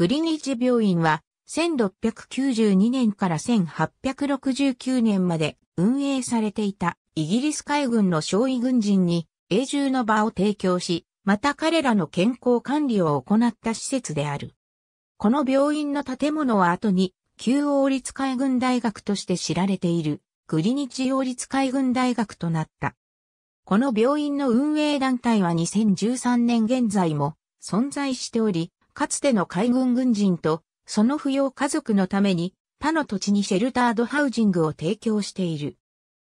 グリニッチ病院は、1692年から1869年まで運営されていたイギリス海軍の少尉軍人に永住の場を提供し、また彼らの健康管理を行った施設である。この病院の建物は後に旧王立海軍大学として知られているグリニチ王立海軍大学となった。この病院の運営団体は2013年現在も存在しており、かつての海軍軍人と、その扶養家族のために、他の土地にシェルタードハウジングを提供している。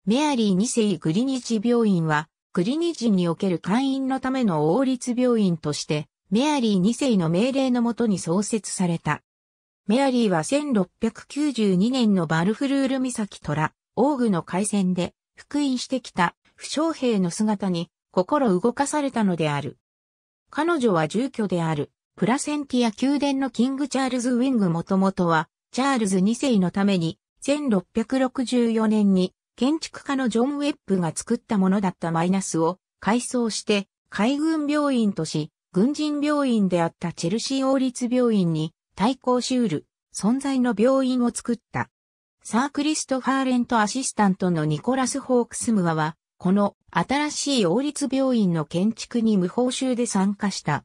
メアリー2世グリニチ病院は、グリニジにおける会員のための王立病院として、メアリー2世の命令のもとに創設された。メアリーは1692年のバルフルール岬虎、オーグの海戦で、復員してきた負傷兵の姿に心動かされたのである。彼女は住居であるプラセンティア宮殿のキングチャールズ・ウィングもともとは、チャールズ2世のために、1664年に建築家のジョン・ウェップが作ったものだったマイナスを改装して海軍病院とし、軍人病院であったチェルシー王立病院に対抗しうる存在の病院を作った。サークリストファーレントアシスタントのニコラス・ホークスムアは、この新しい王立病院の建築に無報酬で参加した。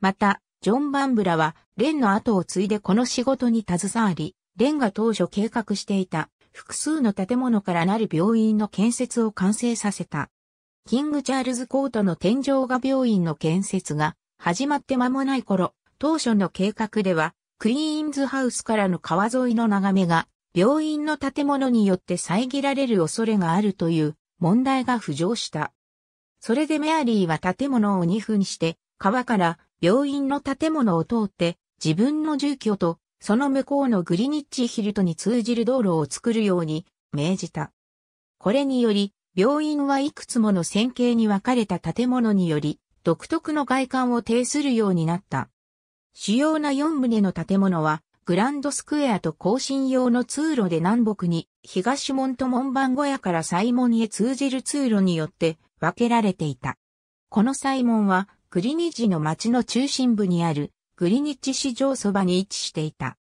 また、ジョン・バンブラは、レンの後を継いでこの仕事に携わり、レンが当初計画していた複数の建物からなる病院の建設を完成させた。キング・チャールズ・コートの天井画病院の建設が始まって間もない頃、当初の計画では、クイーンズハウスからの川沿いの眺めが、病院の建物によって遮られる恐れがあるという問題が浮上した。それでメアリーは建物を2分して、川から病院の建物を通って自分の住居とその向こうのグリニッチヒルトに通じる道路を作るように命じた。これにより、病院はいくつもの線形に分かれた建物により、独特の外観を呈するようになった。主要な4棟の建物は、グランドスクエアと更新用の通路で南北に、東門と門番小屋から西門へ通じる通路によって分けられていた。この西門は、クリニッジの町の中心部にあるグリニッジ市場そばに位置していた。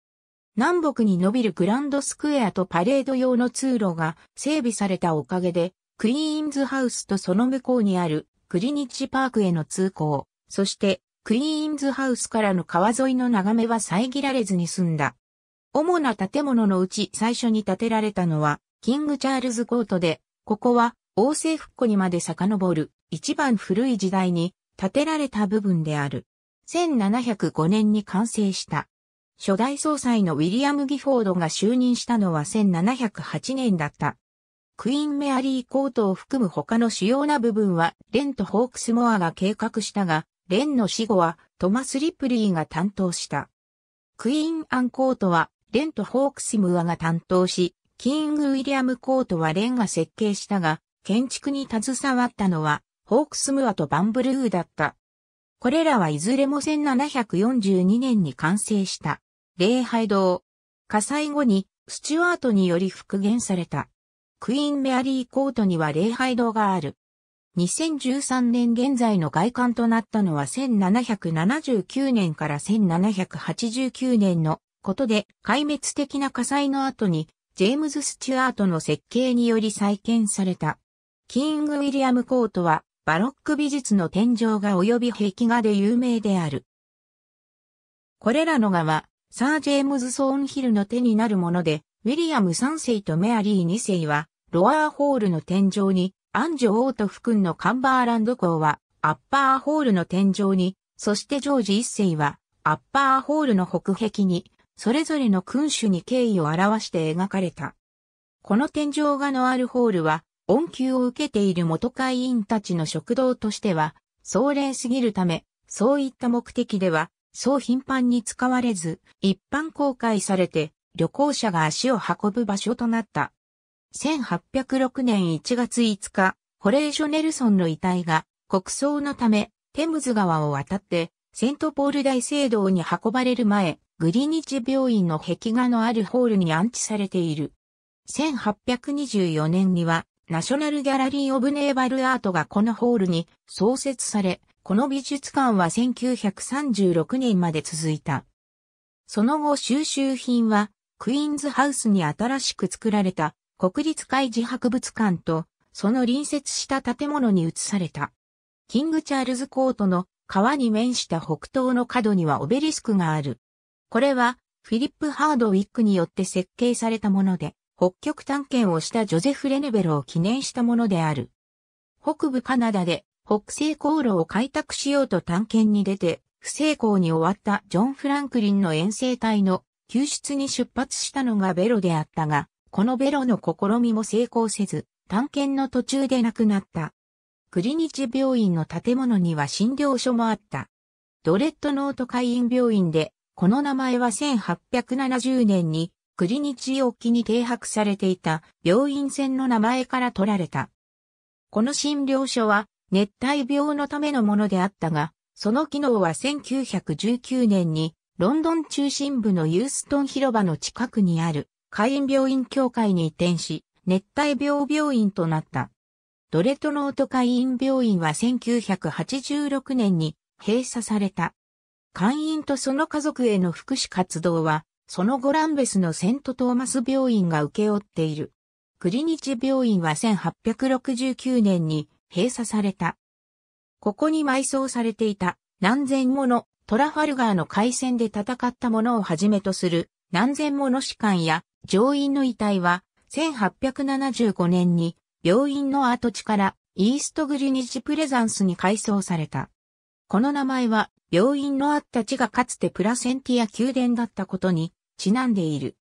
南北に伸びるグランドスクエアとパレード用の通路が整備されたおかげで、クイーンズハウスとその向こうにあるグリニッジパークへの通行、そしてクイーンズハウスからの川沿いの眺めは遮られずに済んだ。主な建物のうち最初に建てられたのは、キングチャールズコートで、ここは王政復古にまで遡る一番古い時代に建てられた部分である。1705年に完成した。初代総裁のウィリアム・ギフォードが就任したのは1708年だった。クイーン・メアリー・コートを含む他の主要な部分は、レンとホークスモアが計画したが、レンの死後はトマス・リプリーが担当した。クイーン・アン・コートは、レンとホークスモアが担当し、キング・ウィリアム・コートはレンが設計したが、建築に携わったのはホークスムアとバンブルーだった。これらはいずれも1742年に完成した。礼拝堂。火災後にスチュワートにより復元された。クイーンメアリーコートには礼拝堂がある。2013年現在の外観となったのは1779年から1789年のことで壊滅的な火災の後にジェームズ・スチュアートの設計により再建された。キング・ウィリアム・コートはバロック美術の天井画及び壁画で有名である。これらの画は、サー・ジェームズ・ソーンヒルの手になるもので、ウィリアム3世とメアリー2世は、ロアーホールの天井に、アンジョ・オートフ君のカンバーランド校は、アッパーホールの天井に、そしてジョージ1世は、アッパーホールの北壁に、それぞれの君主に敬意を表して描かれた。この天井画のあるホールは、恩給を受けている元会員たちの食堂としては、壮麗すぎるため、そういった目的では、そう頻繁に使われず、一般公開されて、旅行者が足を運ぶ場所となった。1806年1月5日、ホレーショ・ネルソンの遺体が国葬のためテムズ川を渡ってセントポール大聖堂に運ばれる前、グリニチ病院の壁画のあるホールに安置されている。1824年にはナショナルギャラリー・オブ・ネーバル・アートがこのホールに創設され、この美術館は1936年まで続いた。その後収集品は、クイーンズハウスに新しく作られた国立海事博物館と、その隣接した建物に移された。キングチャールズコートの川に面した北東の角にはオベリスクがある。これは、フィリップ・ハードウィックによって設計されたもので、北極探検をしたジョゼフ・レネベルを記念したものである。北部カナダで北西航路を開拓しようと探検に出て、不成功に終わったジョン・フランクリンの遠征隊の救出に出発したのがベロであったが、このベロの試みも成功せず、探検の途中で亡くなった。クリニチ病院の建物には診療所もあった。ドレッドノート会員病院で、この名前は1870年に国日沖に停泊されていた病院船の名前から取られた。この診療所は熱帯病のためのものであったが、その機能は1919年にロンドン中心部のユーストン広場の近くにある会員病院協会に移転し、熱帯病病院となった。ドレトノート会員病院は1986年に閉鎖された。会員とその家族への福祉活動はその後ランベスのセントトーマス病院が受け負っている。クリニチ病院は1869年に閉鎖された。ここに埋葬されていた何千ものトラファルガーの海戦で戦ったものをはじめとする何千もの士官や乗員の遺体は1875年に病院の跡地からイーストグリニッジプレザンスに改装された。この名前は病院のあった地がかつてプラセンティア宮殿だったことにちなんでいる。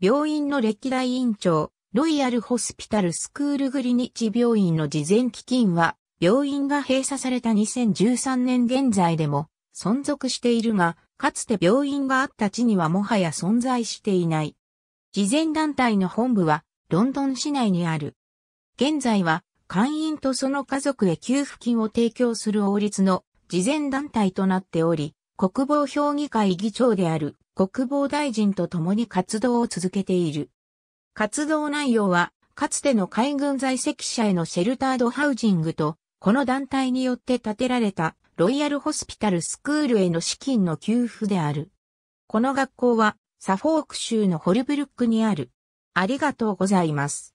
病院の歴代院長、ロイヤルホスピタルスクールグリニッチ病院の事前基金は、病院が閉鎖された2013年現在でも存続しているが、かつて病院があった地にはもはや存在していない。慈善団体の本部はロンドン市内にある。現在は会員とその家族へ給付金を提供する王立の慈善団体となっており、国防評議会議長である国防大臣と共に活動を続けている。活動内容は、かつての海軍在籍者へのシェルタードハウジングと、この団体によって建てられたロイヤルホスピタルスクールへの資金の給付である。この学校は、サフォーク州のホルブルックにある。ありがとうございます。